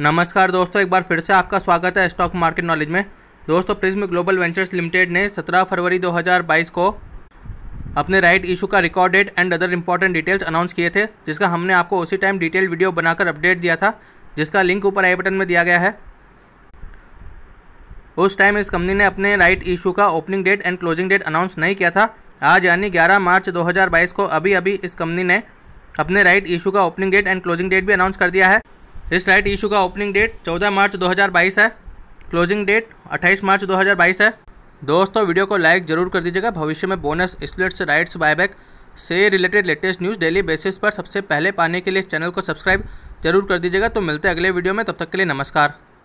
नमस्कार दोस्तों एक बार फिर से आपका स्वागत है स्टॉक मार्केट नॉलेज में दोस्तों प्रिज्म ग्लोबल वेंचर्स लिमिटेड ने 17 फरवरी 2022 को अपने राइट इशू का record date and other important details announce किए थे जिसका हमने आपको उसी टाइम डिटेल वीडियो बनाकर अपडेट दिया था जिसका लिंक ऊपर आई बटन में दिया गया है उस टाइम इस कंपनी ने अपने राइट इशू का opening date and closing date announce नहीं किया था आज यानी 11 मार्च 2022 को अभी अभी इस कंपनी ने अपने राइट इशू का opening date and closing date भी अनाउंस कर दिया है इस राइट इशू का ओपनिंग डेट 14 मार्च 2022 है क्लोजिंग डेट 28 मार्च 2022 है दोस्तों वीडियो को लाइक जरूर कर दीजिएगा भविष्य में बोनस स्प्लिट्स राइट्स बायबैक से related latest news daily basis पर सबसे पहले पाने के लिए इस चैनल को सब्सक्राइब जरूर कर दीजिएगा तो मिलते हैं अगले वीडियो में तब तक के लिए नमस्कार